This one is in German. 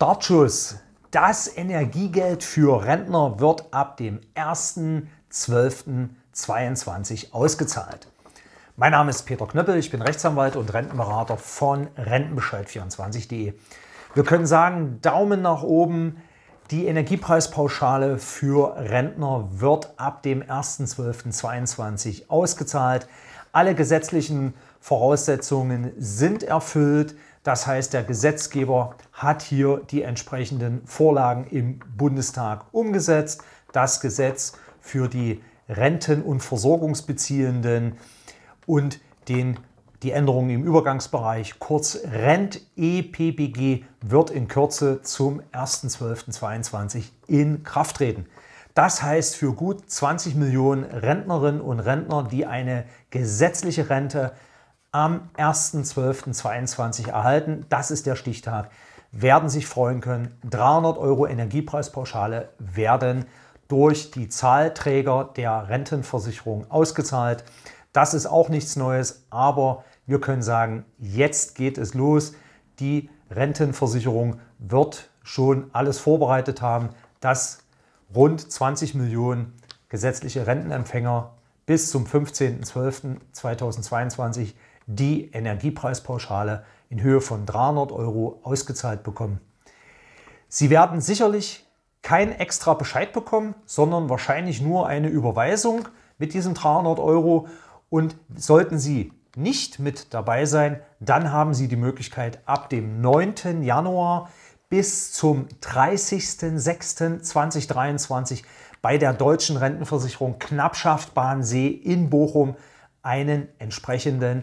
Startschuss. Das Energiegeld für Rentner wird ab dem 1.12.22 ausgezahlt. Mein Name ist Peter Knöppel, ich bin Rechtsanwalt und Rentenberater von Rentenbescheid24.de. Wir können sagen, Daumen nach oben. Die Energiepreispauschale für Rentner wird ab dem 1.12.22 ausgezahlt. Alle gesetzlichen Voraussetzungen sind erfüllt. Das heißt, der Gesetzgeber hat hier die entsprechenden Vorlagen im Bundestag umgesetzt. Das Gesetz für die Renten- und Versorgungsbeziehenden und den, die Änderungen im Übergangsbereich, kurz RENT-EPBG, wird in Kürze zum 1.12.22 in Kraft treten. Das heißt für gut 20 Millionen Rentnerinnen und Rentner, die eine gesetzliche Rente am 1.12.22 erhalten. Das ist der Stichtag. Werden sich freuen können. 300 Euro Energiepreispauschale werden durch die Zahlträger der Rentenversicherung ausgezahlt. Das ist auch nichts Neues, aber wir können sagen, jetzt geht es los. Die Rentenversicherung wird schon alles vorbereitet haben, dass rund 20 Millionen gesetzliche Rentenempfänger bis zum 15.12.2022 die Energiepreispauschale in Höhe von 300 Euro ausgezahlt bekommen. Sie werden sicherlich kein extra Bescheid bekommen, sondern wahrscheinlich nur eine Überweisung mit diesen 300 Euro. Und sollten Sie nicht mit dabei sein, dann haben Sie die Möglichkeit, ab dem 9. Januar bis zum 30.06.2023 bei der Deutschen Rentenversicherung Knappschaft Bahnsee in Bochum einen entsprechenden